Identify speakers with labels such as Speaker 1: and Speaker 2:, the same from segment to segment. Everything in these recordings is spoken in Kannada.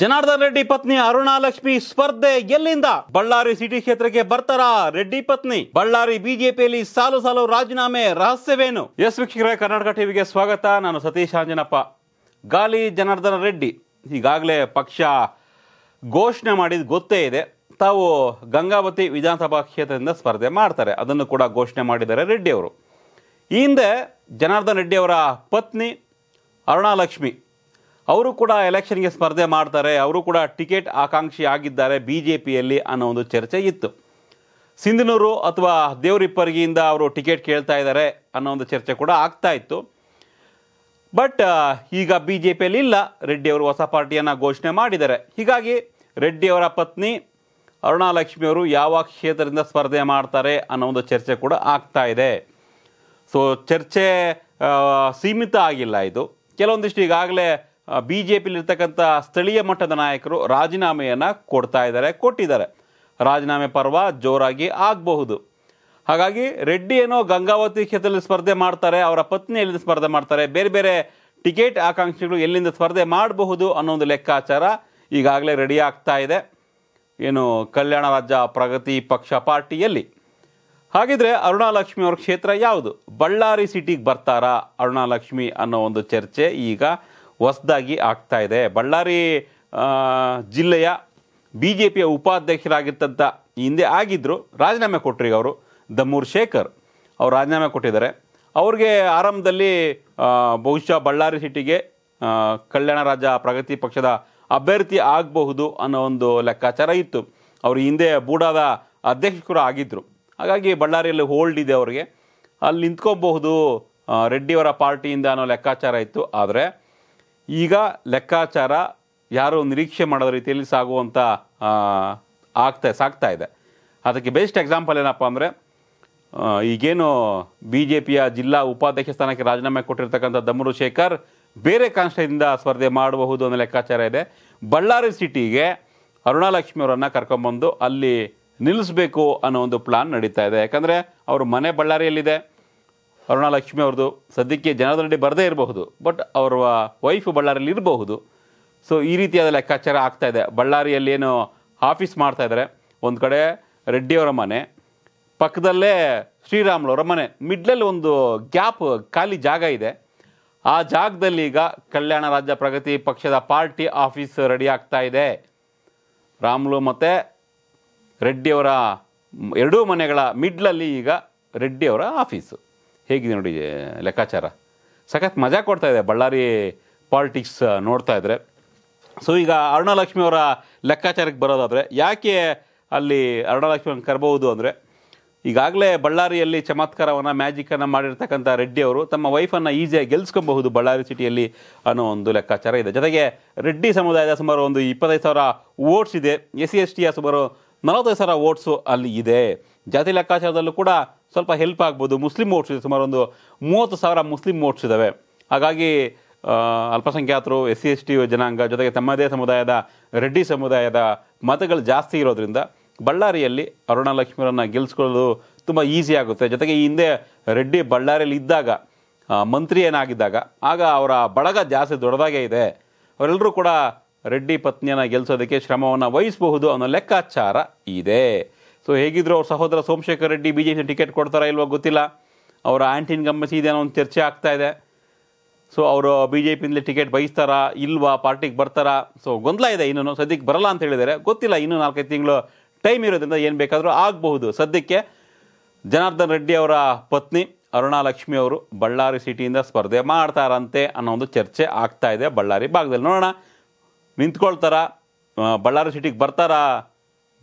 Speaker 1: ಜನಾರ್ದನ್ ರೆಡ್ಡಿ ಪತ್ನಿ ಅರುಣಾಲಕ್ಷ್ಮಿ ಸ್ಪರ್ಧೆ ಎಲ್ಲಿಂದ ಬಳ್ಳಾರಿ ಸಿಟಿ ಕ್ಷೇತ್ರಕ್ಕೆ ಬರ್ತಾರಾ ರೆಡ್ಡಿ ಪತ್ನಿ ಬಳ್ಳಾರಿ ಬಿಜೆಪಿಯಲ್ಲಿ ಸಾಲು ಸಾಲು ರಾಜೀನಾಮೆ ರಹಸ್ಯವೇನು ಎಸ್ ವೀಕ್ಷಕರೇ ಕರ್ನಾಟಕ ಟಿವಿಗೆ ಸ್ವಾಗತ ನಾನು ಸತೀಶ್ ಅಂಜನಪ್ಪ ಗಾಲಿ ಜನಾರ್ದನ ರೆಡ್ಡಿ ಈಗಾಗಲೇ ಪಕ್ಷ ಘೋಷಣೆ ಮಾಡಿದ ಗೊತ್ತೇ ಇದೆ ತಾವು ಗಂಗಾವತಿ ವಿಧಾನಸಭಾ ಕ್ಷೇತ್ರದಿಂದ ಸ್ಪರ್ಧೆ ಮಾಡ್ತಾರೆ ಅದನ್ನು ಕೂಡ ಘೋಷಣೆ ಮಾಡಿದ್ದಾರೆ ರೆಡ್ಡಿ ಅವರು ಈ ಹಿಂದೆ ಜನಾರ್ದನ್ ರೆಡ್ಡಿ ಅವರ ಪತ್ನಿ ಅರುಣಾಲಕ್ಷ್ಮಿ ಅವರು ಕೂಡ ಎಲೆಕ್ಷನ್ಗೆ ಸ್ಪರ್ಧೆ ಮಾಡ್ತಾರೆ ಅವರು ಕೂಡ ಟಿಕೆಟ್ ಆಕಾಂಕ್ಷಿ ಆಗಿದ್ದಾರೆ ಬಿ ಜೆ ಪಿಯಲ್ಲಿ ಅನ್ನೋ ಒಂದು ಚರ್ಚೆ ಇತ್ತು ಸಿಂಧನೂರು ಅಥವಾ ದೇವರಿಪ್ಪರ್ಗಿಯಿಂದ ಅವರು ಟಿಕೆಟ್ ಕೇಳ್ತಾ ಇದ್ದಾರೆ ಅನ್ನೋ ಒಂದು ಚರ್ಚೆ ಕೂಡ ಆಗ್ತಾ ಇತ್ತು ಬಟ್ ಈಗ ಬಿ ಜೆ ಪಿಯಲ್ಲಿ ಇಲ್ಲ ರೆಡ್ಡಿ ಅವರು ಹೊಸ ಪಾರ್ಟಿಯನ್ನು ಘೋಷಣೆ ಮಾಡಿದ್ದಾರೆ ಹೀಗಾಗಿ ರೆಡ್ಡಿ ಅವರ ಪತ್ನಿ ಅರುಣಾಲಕ್ಷ್ಮಿಯವರು ಅವರು ಯಾವ ಕ್ಷೇತ್ರದಿಂದ ಸ್ಪರ್ಧೆ ಮಾಡ್ತಾರೆ ಅನ್ನೋ ಒಂದು ಚರ್ಚೆ ಕೂಡ ಆಗ್ತಾ ಇದೆ ಸೊ ಚರ್ಚೆ ಸೀಮಿತ ಆಗಿಲ್ಲ ಇದು ಕೆಲವೊಂದಿಷ್ಟು ಈಗಾಗಲೇ ಬಿ ಜೆ ಪಿಲಿರ್ತಕ್ಕಂಥ ಸ್ಥಳೀಯ ಮಟ್ಟದ ನಾಯಕರು ರಾಜೀನಾಮೆಯನ್ನು ಕೊಡ್ತಾ ಇದ್ದಾರೆ ಕೊಟ್ಟಿದ್ದಾರೆ ರಾಜೀನಾಮೆ ಪರ್ವ ಜೋರಾಗಿ ಆಗಬಹುದು ಹಾಗಾಗಿ ರೆಡ್ಡಿ ಏನೋ ಗಂಗಾವತಿ ಕ್ಷೇತ್ರದಲ್ಲಿ ಸ್ಪರ್ಧೆ ಮಾಡ್ತಾರೆ ಅವರ ಪತ್ನಿ ಎಲ್ಲಿಂದ ಸ್ಪರ್ಧೆ ಮಾಡ್ತಾರೆ ಬೇರೆ ಬೇರೆ ಟಿಕೆಟ್ ಆಕಾಂಕ್ಷಿಗಳು ಎಲ್ಲಿಂದ ಸ್ಪರ್ಧೆ ಮಾಡಬಹುದು ಅನ್ನೋ ಒಂದು ಲೆಕ್ಕಾಚಾರ ಈಗಾಗಲೇ ರೆಡಿ ಆಗ್ತಾ ಇದೆ ಏನು ಕಲ್ಯಾಣ ರಾಜ್ಯ ಪ್ರಗತಿ ಪಕ್ಷ ಪಾರ್ಟಿಯಲ್ಲಿ ಹಾಗಿದ್ರೆ ಅರುಣಾಲಕ್ಷ್ಮಿ ಅವ್ರ ಕ್ಷೇತ್ರ ಯಾವುದು ಬಳ್ಳಾರಿ ಸಿಟಿಗೆ ಬರ್ತಾರಾ ಅರುಣಾಲಕ್ಷ್ಮಿ ಅನ್ನೋ ಒಂದು ಚರ್ಚೆ ಈಗ ಹೊಸದಾಗಿ ಆಗ್ತಾ ಇದೆ ಬಳ್ಳಾರಿ ಜಿಲ್ಲೆಯ ಬಿ ಜೆ ಪಿಯ ಉಪಾಧ್ಯಕ್ಷರಾಗಿರ್ತಂಥ ಹಿಂದೆ ಆಗಿದ್ದರು ರಾಜೀನಾಮೆ ಕೊಟ್ಟರು ಅವರು ದಮ್ಮೂರ್ ಶೇಖರ್ ಅವರು ರಾಜೀನಾಮೆ ಕೊಟ್ಟಿದ್ದಾರೆ ಅವ್ರಿಗೆ ಆರಂಭದಲ್ಲಿ ಬಹುಶಃ ಬಳ್ಳಾರಿ ಸಿಟಿಗೆ ಕಲ್ಯಾಣ ರಾಜ್ಯ ಪ್ರಗತಿ ಪಕ್ಷದ ಅಭ್ಯರ್ಥಿ ಆಗಬಹುದು ಅನ್ನೋ ಒಂದು ಲೆಕ್ಕಾಚಾರ ಇತ್ತು ಅವರು ಹಿಂದೆ ಬೂಡಾದ ಅಧ್ಯಕ್ಷರು ಆಗಿದ್ದರು ಹಾಗಾಗಿ ಬಳ್ಳಾರಿಯಲ್ಲಿ ಹೋಲ್ಡ್ ಇದೆ ಅವರಿಗೆ ಅಲ್ಲಿ ನಿಂತ್ಕೋಬಹುದು ರೆಡ್ಡಿಯವರ ಪಾರ್ಟಿಯಿಂದ ಅನ್ನೋ ಲೆಕ್ಕಾಚಾರ ಇತ್ತು ಆದರೆ ಈಗ ಲೆಕ್ಕಾಚಾರ ಯಾರು ನಿರೀಕ್ಷೆ ಮಾಡೋ ರೀತಿಯಲ್ಲಿ ಸಾಗುವಂಥ ಆಗ್ತಾ ಸಾಗ್ತಾ ಇದೆ ಅದಕ್ಕೆ ಬೆಸ್ಟ್ ಎಕ್ಸಾಂಪಲ್ ಏನಪ್ಪ ಅಂದರೆ ಈಗೇನು ಬಿ ಜೆ ಪಿಯ ಜಿಲ್ಲಾ ಉಪಾಧ್ಯಕ್ಷ ಸ್ಥಾನಕ್ಕೆ ರಾಜೀನಾಮೆ ಕೊಟ್ಟಿರ್ತಕ್ಕಂಥ ದಮರು ಶೇಖರ್ ಬೇರೆ ಕಾನ್ಸ್ಟೆಯಿಂದ ಸ್ಪರ್ಧೆ ಮಾಡಬಹುದು ಅನ್ನೋ ಲೆಕ್ಕಾಚಾರ ಇದೆ ಬಳ್ಳಾರಿ ಸಿಟಿಗೆ ಅವರನ್ನು ಕರ್ಕೊಂಬಂದು ಅಲ್ಲಿ ನಿಲ್ಲಿಸಬೇಕು ಅನ್ನೋ ಒಂದು ಪ್ಲಾನ್ ನಡೀತಾ ಇದೆ ಯಾಕಂದರೆ ಅವರು ಮನೆ ಬಳ್ಳಾರಿಯಲ್ಲಿದೆ ಅರುಣಾಲಕ್ಷ್ಮಿ ಅವ್ರದ್ದು ಸದ್ಯಕ್ಕೆ ರೆಡ್ಡಿ ಬರದೇ ಇರಬಹುದು ಬಟ್ ಅವರ ವೈಫ್ ಬಳ್ಳಾರಿಯಲ್ಲಿ ಇರಬಹುದು ಸೊ ಈ ರೀತಿಯಾದ ಲೆಕ್ಕಾಚಾರ ಆಗ್ತಾ ಇದೆ ಬಳ್ಳಾರಿಯಲ್ಲಿ ಏನು ಆಫೀಸ್ ಮಾಡ್ತಾ ಇದ್ದಾರೆ ಒಂದು ಕಡೆ ರೆಡ್ಡಿಯವರ ಮನೆ ಪಕ್ಕದಲ್ಲೇ ಅವರ ಮನೆ ಮಿಡ್ಲಲ್ಲಿ ಒಂದು ಗ್ಯಾಪ್ ಖಾಲಿ ಜಾಗ ಇದೆ ಆ ಜಾಗದಲ್ಲಿ ಈಗ ಕಲ್ಯಾಣ ರಾಜ್ಯ ಪ್ರಗತಿ ಪಕ್ಷದ ಪಾರ್ಟಿ ಆಫೀಸ್ ರೆಡಿ ಆಗ್ತಾ ಇದೆ ರಾಮ್ಲು ಮತ್ತು ರೆಡ್ಡಿಯವರ ಎರಡೂ ಮನೆಗಳ ಮಿಡ್ಲಲ್ಲಿ ಈಗ ರೆಡ್ಡಿಯವರ ಆಫೀಸು ಹೇಗಿದೆ ನೋಡಿ ಲೆಕ್ಕಾಚಾರ ಸಖತ್ ಮಜಾ ಕೊಡ್ತಾ ಇದೆ ಬಳ್ಳಾರಿ ಪಾಲಿಟಿಕ್ಸ್ ನೋಡ್ತಾ ಇದ್ದರೆ ಸೊ ಈಗ ಅರುಣಲಕ್ಷ್ಮಿ ಅವರ ಲೆಕ್ಕಾಚಾರಕ್ಕೆ ಬರೋದಾದರೆ ಯಾಕೆ ಅಲ್ಲಿ ಅರುಣಲಕ್ಷ್ಮಿಯನ್ನು ಕರಬಹುದು ಅಂದರೆ ಈಗಾಗಲೇ ಬಳ್ಳಾರಿಯಲ್ಲಿ ಚಮತ್ಕಾರವನ್ನು ಮ್ಯಾಜಿಕನ್ನು ಮಾಡಿರ್ತಕ್ಕಂಥ ರೆಡ್ಡಿ ಅವರು ತಮ್ಮ ವೈಫನ್ನು ಈಸಿಯಾಗಿ ಗೆಲ್ಸ್ಕೊಬಹುದು ಬಳ್ಳಾರಿ ಸಿಟಿಯಲ್ಲಿ ಅನ್ನೋ ಒಂದು ಲೆಕ್ಕಾಚಾರ ಇದೆ ಜೊತೆಗೆ ರೆಡ್ಡಿ ಸಮುದಾಯದ ಸುಮಾರು ಒಂದು ಇಪ್ಪತ್ತೈದು ಸಾವಿರ ವೋಟ್ಸ್ ಇದೆ ಎಸ್ ಸಿ ಎಸ್ ಟಿಯ ಸುಮಾರು ನಲವತ್ತೈದು ಸಾವಿರ ಓಟ್ಸು ಅಲ್ಲಿ ಇದೆ ಜಾತಿ ಲೆಕ್ಕಾಚಾರದಲ್ಲೂ ಕೂಡ ಸ್ವಲ್ಪ ಹೆಲ್ಪ್ ಆಗ್ಬೋದು ಮುಸ್ಲಿಂ ಓಟ್ಸ್ ಇದೆ ಸುಮಾರು ಒಂದು ಮೂವತ್ತು ಸಾವಿರ ಮುಸ್ಲಿಂ ಓಟ್ಸ್ ಇದ್ದಾವೆ ಹಾಗಾಗಿ ಅಲ್ಪಸಂಖ್ಯಾತರು ಎಸ್ ಸಿ ಎಸ್ ಟಿ ಜನಾಂಗ ಜೊತೆಗೆ ತಮ್ಮದೇ ಸಮುದಾಯದ ರೆಡ್ಡಿ ಸಮುದಾಯದ ಮತಗಳು ಜಾಸ್ತಿ ಇರೋದ್ರಿಂದ ಬಳ್ಳಾರಿಯಲ್ಲಿ ಅರುಣ ಲಕ್ಷ್ಮೀರನ್ನು ಗೆಲ್ಲಿಸ್ಕೊಳ್ಳೋದು ತುಂಬ ಈಸಿ ಆಗುತ್ತೆ ಜೊತೆಗೆ ಈ ಹಿಂದೆ ರೆಡ್ಡಿ ಬಳ್ಳಾರಿಯಲ್ಲಿ ಇದ್ದಾಗ ಮಂತ್ರಿ ಏನಾಗಿದ್ದಾಗ ಆಗ ಅವರ ಬಳಗ ಜಾಸ್ತಿ ದೊಡ್ಡದಾಗೇ ಇದೆ ಅವರೆಲ್ಲರೂ ಕೂಡ ರೆಡ್ಡಿ ಪತ್ನಿಯನ್ನು ಗೆಲ್ಸೋದಕ್ಕೆ ಶ್ರಮವನ್ನು ವಹಿಸಬಹುದು ಅನ್ನೋ ಲೆಕ್ಕಾಚಾರ ಇದೆ ಸೊ ಹೇಗಿದ್ರು ಅವ್ರ ಸಹೋದರ Somashekhar Reddy B J P ticket ಕೊಡ್ತಾರಾ ಇಲ್ವೋ ಗೊತ್ತಿಲ್ಲ ಅವರ ಆಂಟಿನ್ ಗಮ್ಮಸಿ ಇದೆ ಅನ್ನೋ ಒಂದು ಚರ್ಚೆ ಆಗ್ತಾ ಇದೆ ಸೊ ಅವರು ಬಿ ಜೆ ಪಿಯಿಂದಲೇ ಟಿಕೆಟ್ ಬಯಸ್ತಾರಾ ಇಲ್ವಾ ಪಾರ್ಟಿಗೆ ಬರ್ತಾರಾ ಸೊ ಗೊಂದಲ ಇದೆ ಇನ್ನೂ ಸದ್ಯಕ್ಕೆ ಬರಲ್ಲ ಅಂತ ಹೇಳಿದರೆ ಗೊತ್ತಿಲ್ಲ ಇನ್ನೂ ನಾಲ್ಕೈದು ತಿಂಗಳು ಟೈಮ್ ಇರೋದ್ರಿಂದ ಏನು ಬೇಕಾದರೂ ಆಗಬಹುದು ಸದ್ಯಕ್ಕೆ ಜನಾರ್ದನ್ ರೆಡ್ಡಿ ಅವರ ಪತ್ನಿ ಅರುಣಾ ಲಕ್ಷ್ಮಿ ಅವರು ಬಳ್ಳಾರಿ ಸಿಟಿಯಿಂದ ಸ್ಪರ್ಧೆ ಮಾಡ್ತಾರಂತೆ ಅನ್ನೋ ಒಂದು ಚರ್ಚೆ ಆಗ್ತಾ ಇದೆ ಬಳ್ಳಾರಿ ಭಾಗದಲ್ಲಿ ನೋಡೋಣ ನಿಂತ್ಕೊಳ್ತಾರ ಬಳ್ಳಾರಿ ಸಿಟಿಗೆ ಬರ್ತಾರ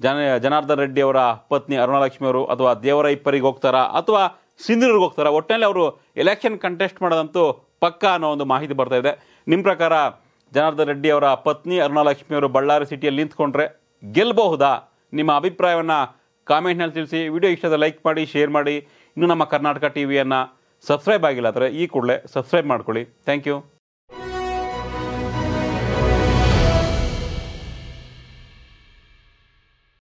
Speaker 1: ಜನ ಜನಾರ್ದನ್ ರೆಡ್ಡಿ ಅವರ ಪತ್ನಿ ಅರುಣಾಲಕ್ಷ್ಮಿ ಅವರು ಅಥವಾ ದೇವರ ಇಪ್ಪರಿಗೆ ಹೋಗ್ತಾರಾ ಅಥವಾ ಸಿಂಧೂರಿಗೆ ಹೋಗ್ತಾರ ಒಟ್ಟಿನಲ್ಲಿ ಅವರು ಎಲೆಕ್ಷನ್ ಕಂಟೆಸ್ಟ್ ಮಾಡೋದಂತೂ ಪಕ್ಕ ಅನ್ನೋ ಒಂದು ಮಾಹಿತಿ ಬರ್ತಾ ಇದೆ ನಿಮ್ಮ ಪ್ರಕಾರ ಜನಾರ್ದನ್ ರೆಡ್ಡಿ ಅವರ ಪತ್ನಿ ಅರುಣಾಲಕ್ಷ್ಮಿ ಅವರು ಬಳ್ಳಾರಿ ಸಿಟಿಯಲ್ಲಿ ನಿಂತ್ಕೊಂಡ್ರೆ ಗೆಲ್ಲಬಹುದಾ ನಿಮ್ಮ ಅಭಿಪ್ರಾಯವನ್ನು ಕಾಮೆಂಟ್ನಲ್ಲಿ ತಿಳಿಸಿ ವಿಡಿಯೋ ಇಷ್ಟದ ಲೈಕ್ ಮಾಡಿ ಶೇರ್ ಮಾಡಿ ಇನ್ನು ನಮ್ಮ ಕರ್ನಾಟಕ ಟಿ ವಿಯನ್ನು ಸಬ್ಸ್ಕ್ರೈಬ್ ಆಗಿಲ್ಲ ಆದರೆ ಈ ಕೂಡಲೇ ಸಬ್ಸ್ಕ್ರೈಬ್ ಮಾಡ್ಕೊಳ್ಳಿ ಥ್ಯಾಂಕ್ ಯು